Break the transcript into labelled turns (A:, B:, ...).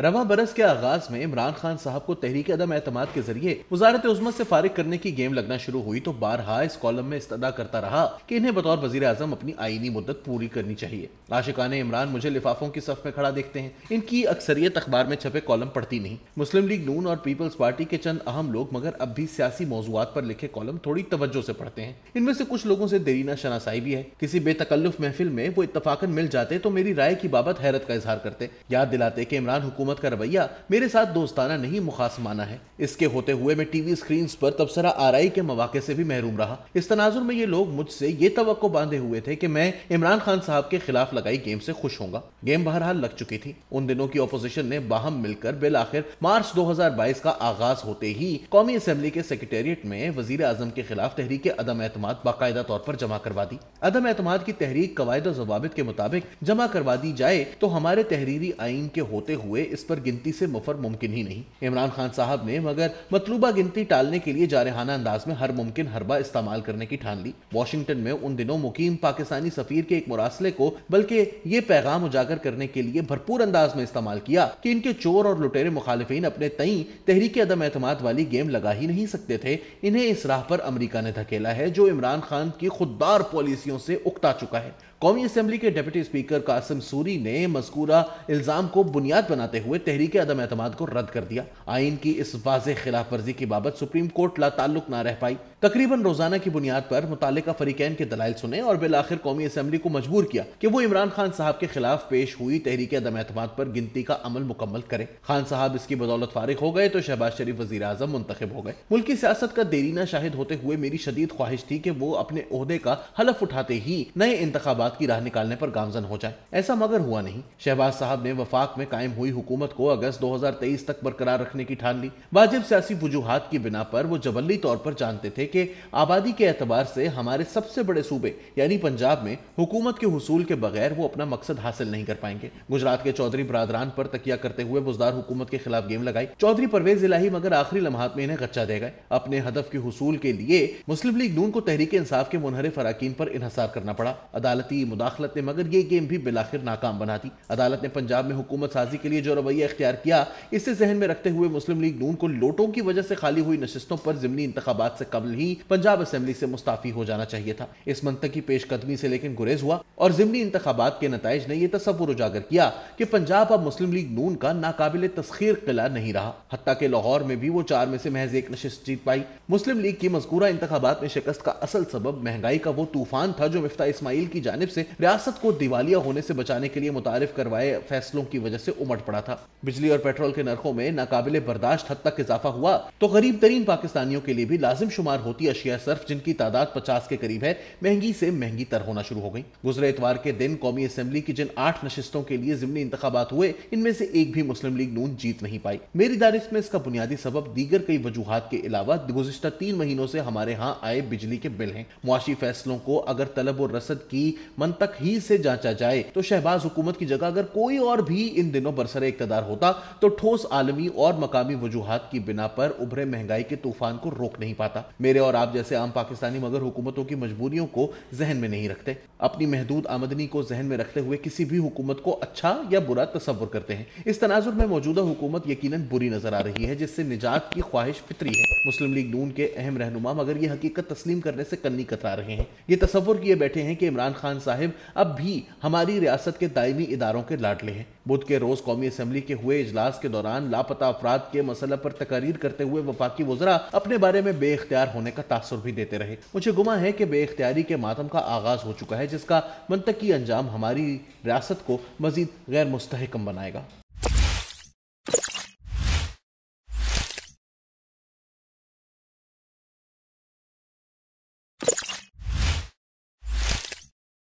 A: रवा बरस के आगाज में इमरान खान साहब को तहरीक अदम एतम के जरिए वजारत उजमत से फारिग करने की गेम लगना शुरू हुई तो बारहा इस कॉलम में इस्तदा करता रहा कि इन्हें बतौर वजीर अजम अपनी आईनी मुद्दत पूरी करनी चाहिए आशिकान इमरान मुझे लिफाफों की सफ में खड़ा देखते हैं इनकी अक्सरियत अखबार में छपे कॉलम पढ़ती नहीं मुस्लिम लीग नून और पीपल्स पार्टी के चंद अहम लोग मगर अब भी सियासी मौजूद पर लिखे कॉलम थोड़ी तवज्जो से पढ़ते हैं इनमें से कुछ लोगों से देरीना शनासाई भी है किसी बेतकल्लुफ महफिल में वो इतफाकन मिल जाते तो मेरी राय की बाबत हैरत का इजहार करते याद दिलाते कि इमरान हुकूमत हुकूमत का रवैया मेरे साथ दोस्ताना नहीं मुखासमाना है इसके होते हुए मैं टीवी स्क्रीन पर तबसरा आरई के मौाक़े से भी महरूम रहा इस तनाजुर में ये लोग मुझसे ये तो बांधे हुए थे कि मैं इमरान खान साहब के खिलाफ लगाई गेम से खुश होंगे गेम बहरहाल लग चुकी थी उन दिनों की अपोजिशन ने बाहम मिलकर बिल आखिर मार्च बाईस का आगाज होते ही कौमी असम्बली के सेक्रेटेरिएट में वजीर आजम के खिलाफ तहरीक अदम एतम बाकायदा तौर पर जमा करवा दी अदम एतम की तहरीक कवायद और के मुताबिक जमा करवा दी जाए तो हमारे तहरीरी आइन के होते हुए इस पर गिनती से मुफर मुमकिन ही नहीं इमरान खान साहब ने मगर मतलूबा गिनती टालने के लिए जारहाना अंदाज में हर मुमकिन हरबा इस्तेमाल करने की ठान ली वॉशिंगटन में उन दिनों मुकीम पाकिस्तानी सफीर के एक मुरासले को बल्कि ये पैगाम उजागर करने के लिए भरपूर अंदाज में इस्तेमाल किया कि इनके चोर और लुटेरे मुखालफन अपने तई तहरीक अदम एतम वाली गेम लगा ही नहीं सकते थे इन्हें इस राह पर अमरीका ने धकेला है जो इमरान खान की खुददार पॉलिसियों से उकता चुका है कौमी असम्बली के डिप्टी स्पीकर कासिम सूरी ने मजकूरा इल्जाम को बुनियाद बनाते हुए हुए तहरीक अदम एतम को रद्द कर दिया आइन की इस वाज खिलाफ वर्जी की बाबत सुप्रीम कोर्ट ला ना रह पाई तकरीबन रोजाना की बुनियाद पर मुतल फरीकैन के दलाइल सुने और बिल आखिर कौमी असम्बली को मजबूर किया कि वो इमरान खान साहब के खिलाफ पेश हुई तहरीक अदम एतम पर गिनती का अमल मुकम्मल करे खान साहब इसकी बदौलत फारिग हो गए तो शहबाज शरीफ वजी अजम मुंतब हो गए मुल्की सियासत का देरीना शाहिद होते हुए मेरी शदीद ख्वाहिश थी कि वो अपने अहदे का हलफ उठाते ही नए इंतबात की राह निकालने पर गामजन हो जाए ऐसा मगर हुआ नहीं शहबाज साहब ने वफाक में कायम हुई हुकूमत हुकूमत को अगस्त 2023 तक बरकरार रखने की ठान ली वाजिब सियासी वजूहत की बिना पर वो जबली तौर पर जानते थे कि आबादी के एतबार से हमारे सबसे बड़े सूबे यानी पंजाब में हुकूमत के हसूल के बगैर वो अपना मकसद हासिल नहीं कर पाएंगे गुजरात के चौधरी बरदरान पर तकिया करते हुए बुजदार हुकूमत के खिलाफ गेम लगाई चौधरी परवेज इलाही मगर आखिरी लम्हात में इन्हें गच्चा दे गए अपने हदफ के हसूल के लिए मुस्लिम लीग नून को तहरीक इंसाफ के मुनहरे अरकान पर इनहसार करना पड़ा अदालती मुदाखलत ने मगर ये गेम भी बिलाखिर नाकाम बना दी अदालत ने पंजाब में हुकूमत साजी के लिए जो रवैया अख्तियार किया इसे जहन में रखते हुए मुस्लिम लीग नून को लोटों की वजह से खाली हुई नशस्तों पर जिमनी इंतबात से कबल ही पंजाब असम्बली से मुस्ताफी हो जाना चाहिए था इस मंतक की पेशकदमी से लेकिन गुरेज हुआ और जिमनी इंतबात के नतज ने यह तस्वुर उजागर किया कि पंजाब अब मुस्लिम लीग नून का नाकाबिल तस्खीर किला नहीं रहा हती के लाहौर में भी वो चार में से महज एक नशस्त जीत पाई मुस्लिम लीग की मजकूरा इंतबात में शिकस्त का असल सबब महंगाई का वो तूफान था जो मिफ्ता इसमाइल की जानब से रियासत को दिवालिया होने से बचाने के लिए मुतारफ करवाए फैसलों की वजह से उमट पड़ा था था बिजली और पेट्रोल के नरखों में नाकाबिले बर्दाश्त हद तक इजाफा हुआ तो गरीब तरीन पाकिस्तानियों के लिए भी लाजिम शुमार होती अशिया सर्फ जिनकी तादाद पचास के करीब है महंगी से महंगी तर होना शुरू हो गई गुजरे इतवार के दिन कौमी असम्बली की जिन आठ नशिस्तों के लिए जिमनी इंतबात हुए इनमें से एक भी मुस्लिम लीग नून जीत नहीं पाई मेरी दारिश में इसका बुनियादी सबब दीगर कई वजूहत के अलावा गुजशत तीन महीनों से हमारे यहाँ आए बिजली के बिल हैं मुआशी फैसलों को अगर तलब और रसद की मन तक ही से जांचा जाए तो शहबाज हुकूमत की जगह अगर कोई और भी इन दिनों बरसरे इकतदार होता तो ठोस आलमी और मकामी वजूहत की बिना पर उभरे महंगाई के तूफान को रोक नहीं पाता मेरे और आप जैसे आम पाकिस्तानी मगर हुकूमतों की मजबूरियों को जहन में नहीं रखते अपनी महदूद आमदनी को जहन में रखते हुए किसी भी हुकूमत को अच्छा या बुरा तस्वर करते हैं इस तनाजुर में मौजूदा हुकूमत यकीन बुरी नजर आ रही है जिससे निजात की ख्वाहिश फितरी है मुस्लिम लीग नून के अहम रहनुमा मगर ये हकीकत तस्लीम करने से कन्नी कतरा रहे हैं ये तस्वर किए बैठे हैं कि इमरान खान साहब अब भी हमारी रियासत के दायमी इदारों के लाडले हैं बुध के रोज कौमी असम्बली के हुए इजलास के दौरान लापता अफराद के मसला पर तकरीर करते हुए वफाकी वजरा अपने बारे में बे अख्तियार होने का तासर भी देते रहे मुझे गुमा है कि अख्तियारी के मातम का आगाज हो चुका है जिसका मनतकी अंजाम हमारी रियासत को मजीद गैर मुस्तकम बनाएगा